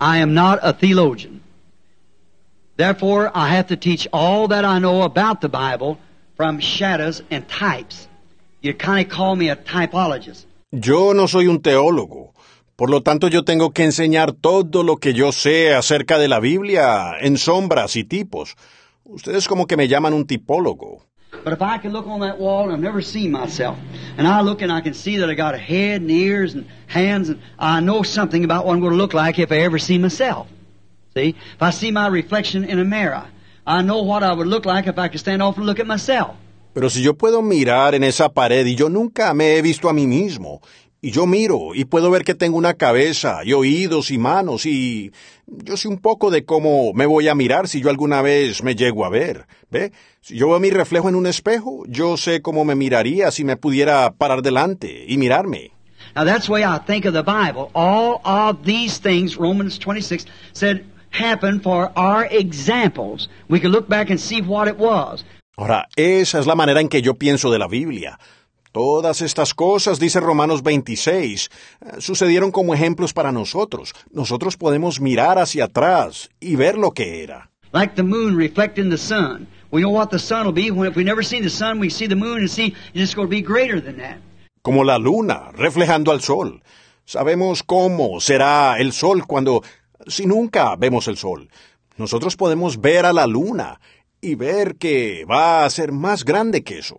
I am not a theologian. Therefore, I have to teach all that I know about the Bible from shadows and types. You kind of call me a typologist. Yo no soy un teólogo. Por lo tanto, yo tengo que enseñar todo lo que yo sé acerca de la Biblia en sombras y tipos. Ustedes como que me llaman un tipólogo. But if I can look on that wall and I've never seen myself, and I look and I can see that I got a head and ears and hands, and I know something about what I'm going to look like if I ever see myself. See? If I see my reflection in a mirror, I know what I would look like if I could stand off and look at myself. Pero si yo puedo mirar en esa pared y yo nunca me he visto a mí mismo, Y yo miro y puedo ver que tengo una cabeza y oídos y manos y yo sé un poco de cómo me voy a mirar si yo alguna vez me llego a ver. ¿Ve? Si yo veo mi reflejo en un espejo, yo sé cómo me miraría si me pudiera parar delante y mirarme. Now that's I think of the Bible. All of these things, Romans said, for our examples. We can look back and see what it was. Ahora, esa es la manera en que yo pienso de la Biblia. Todas estas cosas, dice Romanos 26, eh, sucedieron como ejemplos para nosotros. Nosotros podemos mirar hacia atrás y ver lo que era. Como la luna reflejando al sol. Sabemos cómo será el sol cuando si nunca vemos el sol. Nosotros podemos ver a la luna y ver que va a ser más grande que eso.